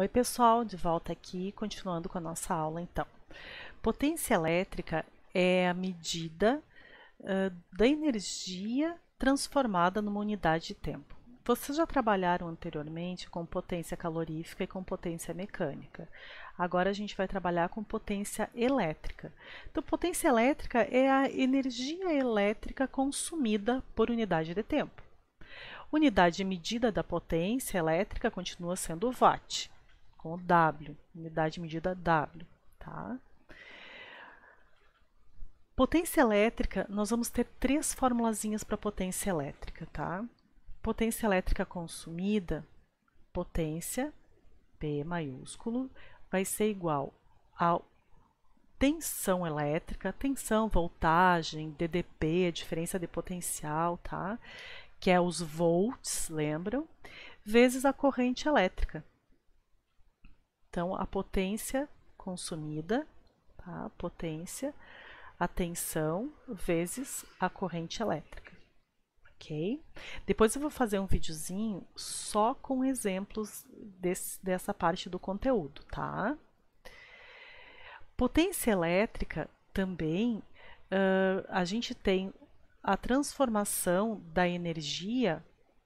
Oi, pessoal, de volta aqui, continuando com a nossa aula então. Potência elétrica é a medida uh, da energia transformada numa unidade de tempo. Vocês já trabalharam anteriormente com potência calorífica e com potência mecânica. Agora a gente vai trabalhar com potência elétrica. Então, potência elétrica é a energia elétrica consumida por unidade de tempo. Unidade medida da potência elétrica continua sendo o watt com o W, unidade de medida W, tá? Potência elétrica, nós vamos ter três formulazinhas para potência elétrica, tá? Potência elétrica consumida, potência, P maiúsculo, vai ser igual a tensão elétrica, tensão, voltagem, DDP, diferença de potencial, tá? Que é os volts, lembram? Vezes a corrente elétrica, então, a potência consumida, tá? potência, a tensão vezes a corrente elétrica. Ok? Depois eu vou fazer um videozinho só com exemplos desse, dessa parte do conteúdo, tá? Potência elétrica também, uh, a gente tem a transformação da energia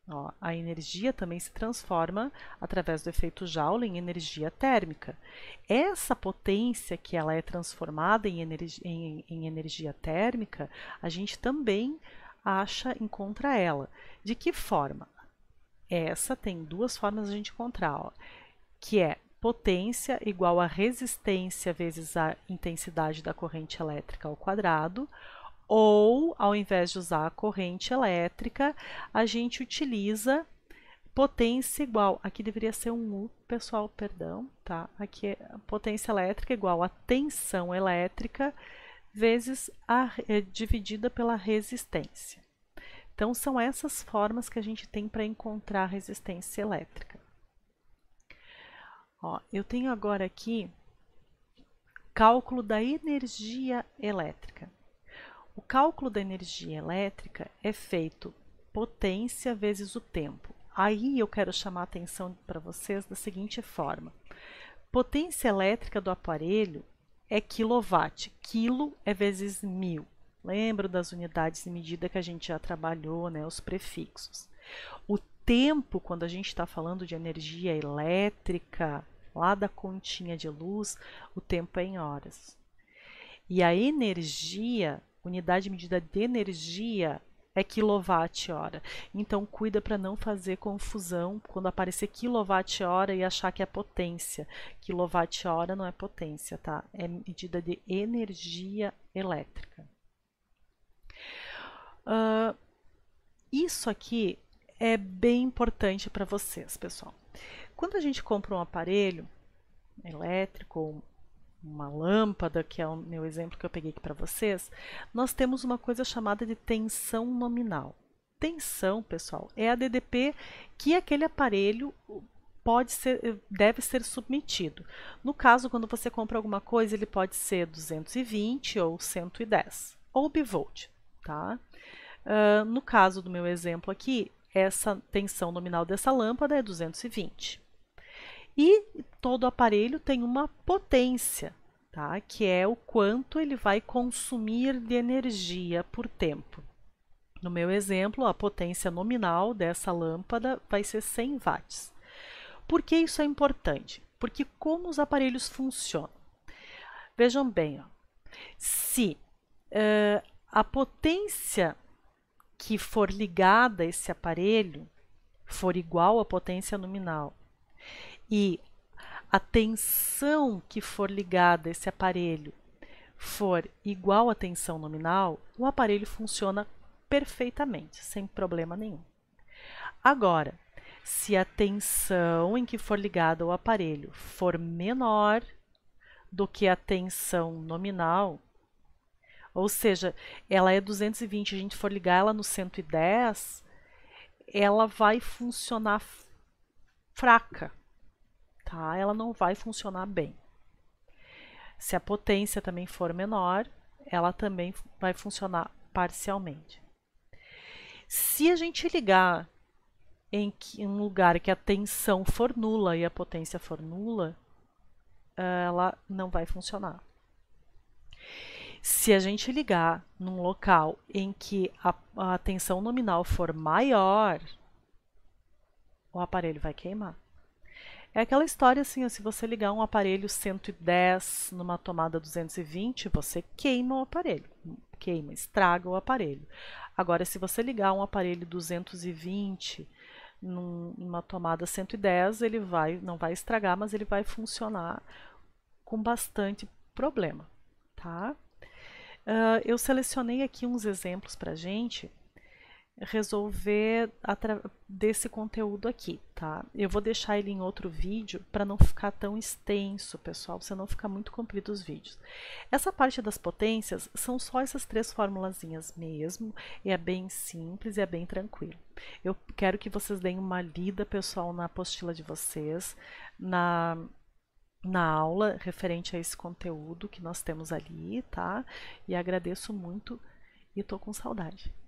Ó, a energia também se transforma através do efeito Joule em energia térmica. Essa potência que ela é transformada em, energi em, em energia térmica, a gente também acha, encontra ela. De que forma? Essa tem duas formas de a gente encontrar, ó, que é potência igual a resistência vezes a intensidade da corrente elétrica ao quadrado, ou, ao invés de usar a corrente elétrica, a gente utiliza potência igual. Aqui deveria ser um U, pessoal, perdão, tá? Aqui é potência elétrica igual a tensão elétrica vezes a, é, dividida pela resistência. Então, são essas formas que a gente tem para encontrar resistência elétrica. Ó, eu tenho agora aqui cálculo da energia elétrica. O cálculo da energia elétrica é feito potência vezes o tempo. Aí eu quero chamar a atenção para vocês da seguinte forma. Potência elétrica do aparelho é quilowatt. Quilo é vezes mil. Lembro das unidades de medida que a gente já trabalhou, né, os prefixos. O tempo, quando a gente está falando de energia elétrica, lá da continha de luz, o tempo é em horas. E a energia Unidade de medida de energia é quilowatt-hora. Então cuida para não fazer confusão quando aparecer quilowatt-hora e achar que é potência. Quilowatt-hora não é potência, tá? É medida de energia elétrica. Uh, isso aqui é bem importante para vocês, pessoal. Quando a gente compra um aparelho elétrico uma lâmpada, que é o meu exemplo que eu peguei aqui para vocês, nós temos uma coisa chamada de tensão nominal. Tensão, pessoal, é a DDP que aquele aparelho pode ser, eh, deve ser submetido. No caso, quando você compra alguma coisa, ele pode ser 220 ou 110, ou bivolt, tá? Uh, no caso do meu exemplo aqui, essa tensão nominal dessa lâmpada é 220. E todo aparelho tem uma potência, tá? que é o quanto ele vai consumir de energia por tempo. No meu exemplo, a potência nominal dessa lâmpada vai ser 100 watts. Por que isso é importante? Porque como os aparelhos funcionam? Vejam bem, ó. se uh, a potência que for ligada a esse aparelho for igual à potência nominal e a tensão que for ligada a esse aparelho for igual à tensão nominal, o aparelho funciona perfeitamente, sem problema nenhum. Agora, se a tensão em que for ligada o aparelho for menor do que a tensão nominal, ou seja, ela é 220, a gente for ligar ela no 110, ela vai funcionar fraca, tá? Ela não vai funcionar bem. Se a potência também for menor, ela também vai funcionar parcialmente. Se a gente ligar em um lugar que a tensão for nula e a potência for nula, ela não vai funcionar. Se a gente ligar num local em que a, a tensão nominal for maior, o aparelho vai queimar. É aquela história assim, se você ligar um aparelho 110 numa tomada 220, você queima o aparelho, queima, estraga o aparelho. Agora, se você ligar um aparelho 220 numa tomada 110, ele vai, não vai estragar, mas ele vai funcionar com bastante problema, tá? Uh, eu selecionei aqui uns exemplos para gente resolver desse conteúdo aqui, tá? Eu vou deixar ele em outro vídeo para não ficar tão extenso, pessoal, você não ficar muito comprido os vídeos. Essa parte das potências são só essas três formulazinhas mesmo, e é bem simples e é bem tranquilo. Eu quero que vocês deem uma lida, pessoal, na apostila de vocês, na na aula referente a esse conteúdo que nós temos ali, tá? E agradeço muito e tô com saudade.